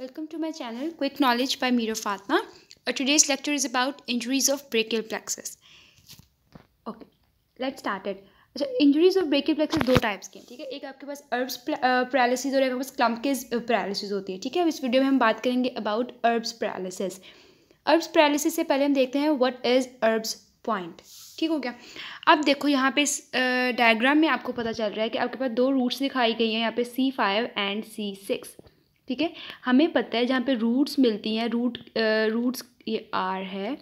Welcome to my channel quick knowledge by Mira Fatma today's lecture is about injuries of brachial plexus. Okay, let's start it. अच्छा injuries of brachial plexus दो types के हैं ठीक है एक आपके पास अर्ब्स paralysis uh, और एक आपके पास क्लम्पकेज पैरालिसिस uh, होती है ठीक है अब इस वीडियो में हम बात करेंगे about Erb's paralysis Erb's paralysis से पहले हम देखते हैं वट इज़ अर्ब्स पॉइंट ठीक हो गया अब देखो यहाँ पे इस डायग्राम uh, में आपको पता चल रहा है कि आपके पास दो रूट्स दिखाई गई हैं यहाँ पे C five and C six ठीक है हमें पता है जहाँ पे रूट्स मिलती हैं रूट रूट्स ये आर है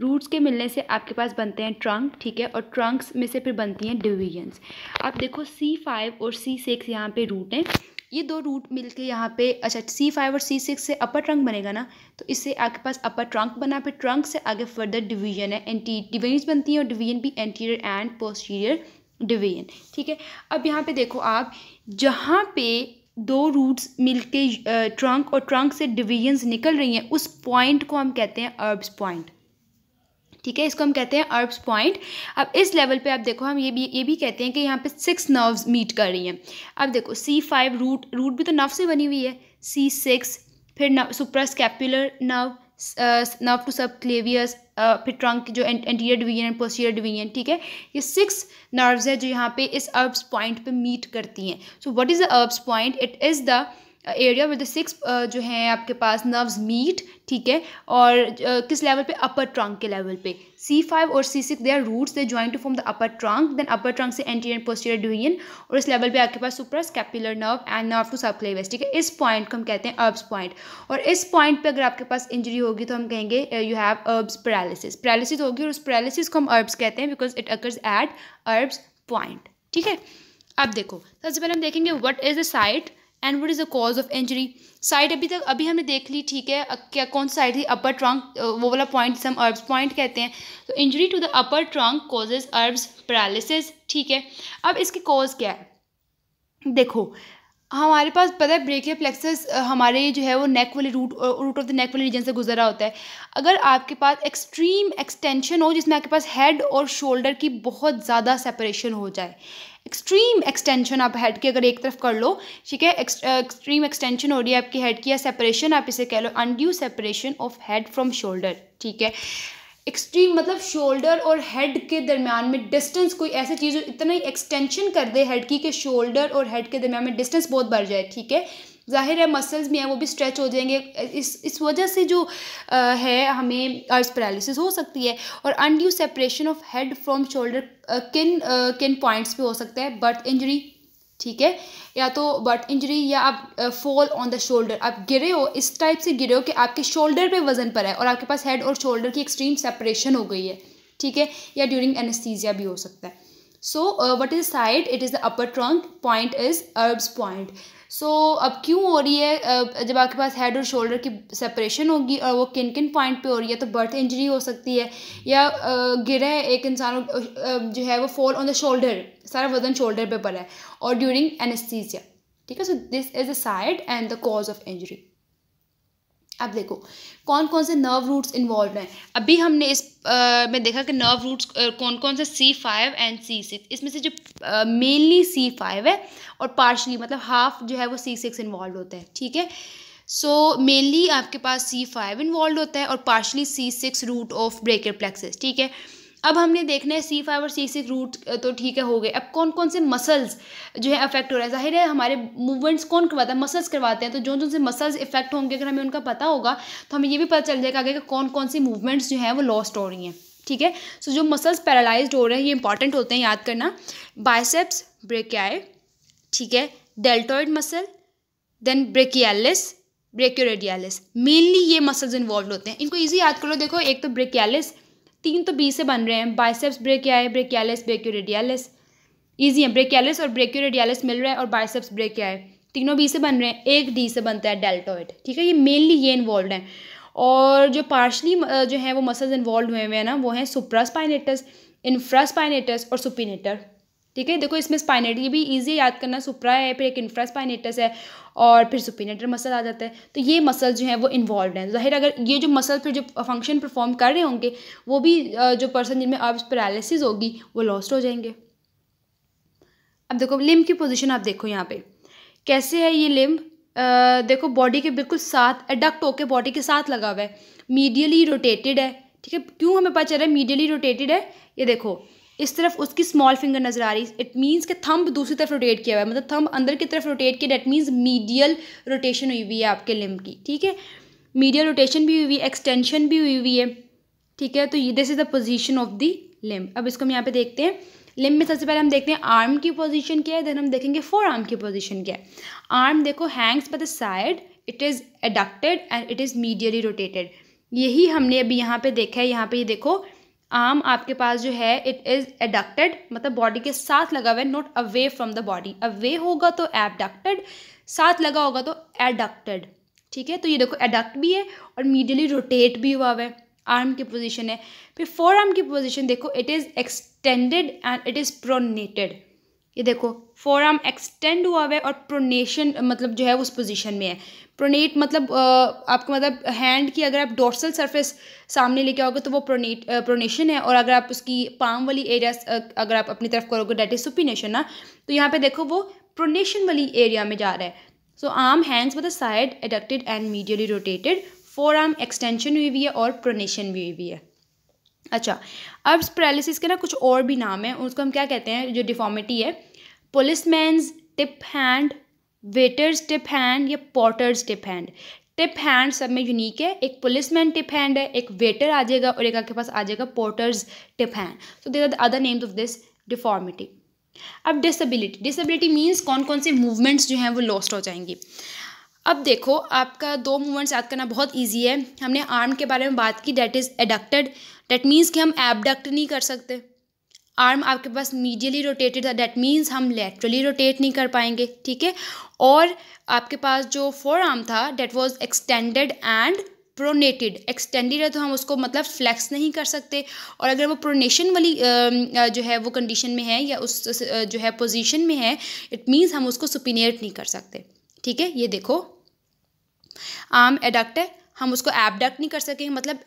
रूट्स के मिलने से आपके पास बनते हैं ट्रंक ठीक है और ट्रंक्स में से फिर बनती हैं डिवीजन्स आप देखो सी फाइव और सी सिक्स यहाँ पर रूट हैं ये दो रूट मिलके यहाँ पे अच्छा सी फाइव और सी सिक्स से अपर ट्रंक बनेगा ना तो इससे आपके पास अपर ट्रंक बना फिर ट्रंक से आगे फर्दर डिवीजन है एंटी डिवीजन बनती हैं और डिवीजन भी एंटीरियर एंड पोस्टीरियर डिवीजन ठीक है अब यहाँ पे देखो आप जहाँ पे दो रूट्स मिलके ट्रंक और ट्रंक से डिवीजन्स निकल रही हैं उस पॉइंट को हम कहते हैं अर्ब्स पॉइंट ठीक है इसको हम कहते हैं अर्ब्स पॉइंट अब इस लेवल पे आप देखो हम ये भी ये भी कहते हैं कि यहाँ पे सिक्स नर्व्स मीट कर रही हैं अब देखो सी फाइव रूट रूट भी तो नर्व से बनी हुई है सी सिक्स फिर supra scapular nerve nerve to subclavius फिर ट्रंक जो anterior division and posterior division ठीक है ये सिक्स नर्व्स है जो यहाँ पे इस अर्ब्स पॉइंट पे मीट करती हैं so what is the Erb's point it is the area with the six जो हैं आपके पास नर्व्स मीट ठीक है और uh, किस लेवल पे अपर ट्रंक के लेवल पे सी फाइव और C six they are roots they join to form the upper trunk then upper trunk से एंटीरियर एंड पोस्टीरियर डिवीजन और इस लेवल पे आपके पास super scapular nerve and nerve to subclavius ठीक है इस पॉइंट को हम कहते हैं अर्ब्स पॉइंट और इस पॉइंट पे अगर आपके पास इंजरी होगी तो हम कहेंगे you have Erb's paralysis paralysis होगी और उस पैरालिसिस को हम अर्ब्स कहते हैं because it occurs at Erb's point ठीक है अब देखो सबसे पहले हम देखेंगे what is the site and what is the cause of injury side अभी तक अभी हमने देख ली ठीक है क्या कौन सी साइड थी अपर ट्रंक वो वाला पॉइंट हम अर्ब्स पॉइंट कहते हैं तो injury to the upper trunk causes Erb's paralysis ठीक है अब इसकी कॉज क्या है देखो हमारे पास पता है ब्रेकिया प्लेक्सस हमारे जो है वो नेक वाले root root of the neck वाले रीजन से गुजरा होता है अगर आपके पास एक्सट्रीम एक्सटेंशन हो जिसमें आपके पास हेड और शोल्डर की बहुत ज़्यादा सेपरेशन हो जाए एक्सट्रीम एक्सटेंशन आप हेड की अगर एक तरफ कर लो ठीक है एक्सट्रीम एक्सटेंशन हो रही है आपकी हेड की या सेपरेशन आप इसे कह लो undue separation of head from shoulder ठीक है एक्सट्रीम मतलब शोल्डर और हेड के दरमियान में डिस्टेंस कोई ऐसी चीज़ इतना ही एक्सटेंशन कर दे हेड की कि शोल्डर और हेड के दरमियान में डिस्टेंस बहुत बढ़ जाए ठीक है जाहिर है मसल्स भी हैं वो भी स्ट्रेच हो जाएंगे इस इस वजह से जो आ, है हमें अर्स पैरालिसिस हो सकती है और undue separation of head from shoulder किन किन पॉइंट्स पे हो सकता है बर्थ इंजरी ठीक है या तो बर्थ इंजरी या आप फॉल ऑन द शोल्डर आप गिरे हो इस टाइप से गिरे हो कि आपके शोल्डर पे वजन पर है और आपके पास हेड और शोल्डर की एक्सट्रीम सेपरेशन हो गई है ठीक है या ड्यूरिंग एनेस्थीजिया भी हो सकता है so what is side it is the upper trunk point is Erb's point so so, अब क्यों हो रही है जब आपके पास हेड और शोल्डर की सेपरेशन होगी और वो किन किन पॉइंट पे हो रही है तो बर्थ इंजरी हो सकती है या गिरा है एक इंसान जो है वो फॉल ऑन द शोल्डर सारा वजन शोल्डर पे पड़ा है और ड्यूरिंग एनेस्थीसिया ठीक है so this is the side and the cause of injury अब देखो कौन कौन से नर्व रूट्स इन्वॉल्व हैं अभी हमने इस आ, में देखा कि नर्व रूट्स कौन कौन से C five and C six इसमें से जो मेनली सी फाइव है और पार्शली मतलब हाफ जो है वो सी सिक्स इन्वॉल्व होता है ठीक है सो so, मेनली आपके पास सी फाइव इन्वॉल्व होता है और partially C six root of brachial plexus ठीक है अब हमने देखना है सी फाइव और सी सिक्स रूट तो ठीक है हो गए अब कौन कौन से मसल्स जो है अफेक्ट हो रहे हैं जाहिर है हमारे मूवमेंट्स कौन करवाता है मसल्स करवाते हैं तो जो जो से मसल्स इफेक्ट होंगे अगर हमें उनका पता होगा तो हमें ये भी पता चल जाएगा आगे कि कौन कौन सी मूवमेंट्स जो हैं वो लॉस्ट हो रही हैं ठीक है सो so, जो मसल्स पैरालाइज हो रहे हैं ये इंपॉर्टेंट होते हैं याद करना बाइसेप्स ब्रेकियाए ठीक है deltoid muscle then brachialis brachioradialis mainly ये मसल्स इन्वॉल्व होते हैं इनको ईजी याद करो देखो एक तो ब्रेकियालिस तीन तो बी से बन रहे हैं बाइसेप्स ब्रेकिया है ब्रेकियालिस ब्रेक्यूरेडियालिस ईजी है ब्रेकियालिस और ब्रेक्यूरेडियालिस मिल रहा है और बाइसेप्स ब्रेकिया है तीनों बी से बन रहे हैं एक डी से बनता है डेल्टोइड ठीक है ये मेनली ये इन्वॉल्व हैं और जो पार्शली जो है वो मसल्स इन्वॉल्व हुए हुए हैं ना वो हैं सुप्रास्पाइनेटस इन्फ्रास्पाइनेटस और सुपिनेटर ठीक है देखो इसमें स्पाइनेट ये भी ईजी याद करना सुप्रा है फिर एक इन्फ्रा स्पाइनेटस है और फिर सुपिनेटर मसल आ जाता है तो ये मसल जो है वो इन्वॉल्व हैं जाहिर अगर ये जो मसल फिर जो फंक्शन परफॉर्म कर रहे होंगे वो भी जो पर्सन जिनमें अब पैरालिसिस होगी वो लॉस्ट हो जाएंगे अब देखो लिम्ब की पोजिशन आप देखो यहाँ पर कैसे है ये लिम्ब देखो बॉडी के बिल्कुल साथ एडक्ट होकर बॉडी के साथ लगा हुआ है मीडियली रोटेटेड है ठीक है क्यों हमें पता चल रहा है मीडियली रोटेटेड है ये देखो इस तरफ उसकी स्मॉल फिंगर नज़र आ रही है इट मीन्स कि थंब दूसरी तरफ रोटेट किया हुआ है मतलब थंब अंदर की तरफ रोटेट किया डेट मीन्स मीडियल रोटेशन हुई हुई है आपके लिम्ब की ठीक है मीडियल रोटेशन भी हुई हुई है एक्सटेंशन भी हुई हुई है ठीक है तो ये this is the position of the limb अब इसको हम यहाँ पे देखते हैं लिम्ब में सबसे पहले हम देखते हैं आर्म की पोजिशन क्या है देन हम देखेंगे फोर आर्म की पोजिशन क्या है आर्म देखो hangs by the side it is adducted and it is medially rotated यही हमने अभी यहाँ पे देखा है यहाँ पे ये देखो आर्म आपके पास जो है इट इज़ एडक्टेड मतलब बॉडी के साथ लगा हुआ है not away from the body away होगा तो एबडक्टेड साथ लगा होगा तो एडक्टेड ठीक है तो ये देखो एडक्ट भी है और मीडियली रोटेट भी हुआ हुआ है आर्म की पोजीशन है फिर फोर आर्म की पोजीशन देखो it is extended and it is pronated ये देखो फोर आर्म एक्सटेंड हुआ हुआ है और प्रोनेशन मतलब जो है उस पोजीशन में है प्रोनेट मतलब आपको मतलब हैंड की अगर आप डोर्सल सरफेस सामने लेके आओगे तो वो प्रोनेट प्रोनेशन है और अगर आप उसकी पाम वाली एरिया अगर आप अपनी तरफ करोगे डेट इज सुपिनेशन ना तो यहाँ पे देखो वो प्रोनेशन वाली एरिया में जा रहा है so arm hangs with side adducted and medially rotated forearm extension हुई हुई है और प्रोनेशन भी हुई हुई है अच्छा अब पैरालिसिस के ना कुछ और भी नाम है उसको हम क्या कहते हैं जो डिफॉर्मिटी है policeman's tip hand waiter's tip hand या porter's tip hand tip hand सब में यूनिक है एक पुलिसमैन टिप हैंड है एक वेटर आ जाएगा और एक आपके पास आ जाएगा porter's tip hand so there are the other names of this deformity अब डिसेबिलिटी डिसेबिलिटी मीन्स कौन कौन से मूवमेंट्स जो हैं वो लॉस्ट हो जाएंगी अब देखो आपका दो मूवमेंट्स याद करना बहुत ईजी है हमने आर्म के बारे में बात की that is adducted that means कि हम एबडक्ट नहीं कर सकते आर्म आपके पास मीडियली रोटेटेड था डेट मीन्स हम लेटरली रोटेट नहीं कर पाएंगे ठीक है और आपके पास जो फोर आर्म था that was extended and pronated extended है तो हम उसको मतलब फ्लैक्स नहीं कर सकते और अगर वो प्रोनेशन वाली जो है वो कंडीशन में है या उस जो है पोजिशन में है इट मीन्स हम उसको सुपिनिएट नहीं कर सकते ठीक है ये देखो आर्म एडक्ट है हम उसको एबडक्ट नहीं कर सकेंगे मतलब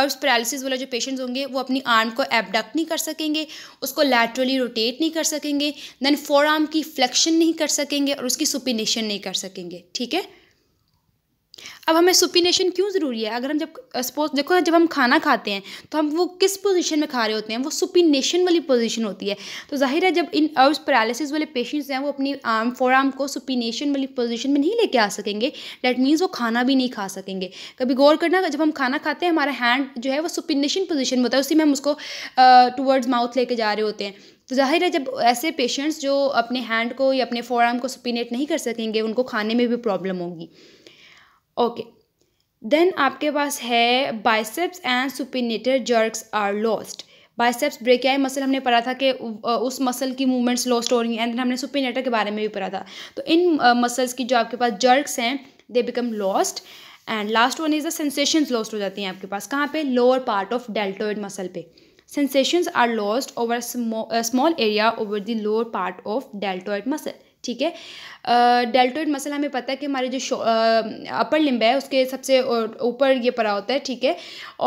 अर्व्स पैरालिसिस वाला जो पेशेंट्स होंगे वो अपनी आर्म को एबडक्ट नहीं कर सकेंगे उसको लैटरली रोटेट नहीं कर सकेंगे देन फोर आर्म की फ्लेक्शन नहीं कर सकेंगे और उसकी सुपिनेशन नहीं कर सकेंगे ठीक है अब हमें सुपिनेशन क्यों ज़रूरी है अगर हम जब सपोज देखो जब हम खाना खाते हैं तो हम वो किस पोजीशन में खा रहे होते हैं वो सुपिनेशन वाली पोजीशन होती है तो जाहिर है जब इन अर्व्स पैरालिसिस वाले पेशेंट्स हैं वो अपनी आर्म फोर आर्म को सुपिनेशन वाली पोजीशन में नहीं लेके आ सकेंगे डैट मीन्स वो खाना भी नहीं खा सकेंगे कभी गौर करना जब हम खाना खाते हैं हमारा हैंड जो है वो सुपिनेशन पोजिशन में होता है उसी में हम उसको टूवर्ड्स माउथ लेके जा रहे होते हैं तो जाहिर है जब ऐसे पेशेंट्स जो अपने हैंड को या अपने आर्म को सुपिनेट नहीं कर सकेंगे उनको खाने में भी प्रॉब्लम होगी ओके देन आपके पास है biceps and supinator jerks are lost biceps brachii muscle हमने पढ़ा था कि उस मसल की मूवमेंट्स लॉस्ट हो रही हैं एंड हमने सुपिनेटर के बारे में भी पढ़ा था तो इन मसल्स की जो आपके पास जर्क्स हैं they become lost and last one is the sensations lost हो जाती हैं आपके पास कहाँ पे lower part of deltoid muscle पे sensation are lost over small area over the lower part of deltoid muscle ठीक है डेल्टोइड मसल हमें पता है कि हमारे जो अपर लिम्ब है उसके सबसे ऊपर ये पड़ा होता है ठीक है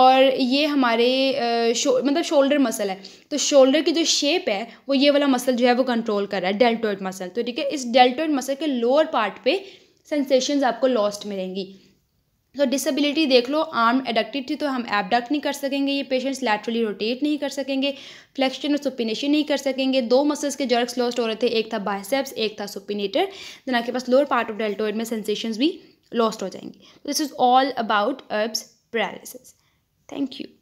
और ये हमारे शो, मतलब शोल्डर मसल है तो शोल्डर की जो शेप है वो ये वाला मसल जो है वो कंट्रोल कर रहा है डेल्टोइड मसल तो ठीक है इस डेल्टोइड मसल के लोअर पार्ट पे सेंसेशंस आपको लॉस्ट मिलेंगी तो डिसेबिलिटी देख लो आर्म एडक्टिड थी तो हम एबडक्ट नहीं कर सकेंगे ये पेशेंट्स लैटरली रोटेट नहीं कर सकेंगे फ्लेक्शन और सुपिनेशन नहीं कर सकेंगे दो मसल्स के जर्क्स लॉस्ट हो रहे थे एक था बाइसेप्स एक था सुपिनेटर देन आपके पास लोअर पार्ट ऑफ डेल्टोइड में सेंसेशंस भी लॉस्ट हो जाएंगे this is all about Erb's paralysis thank you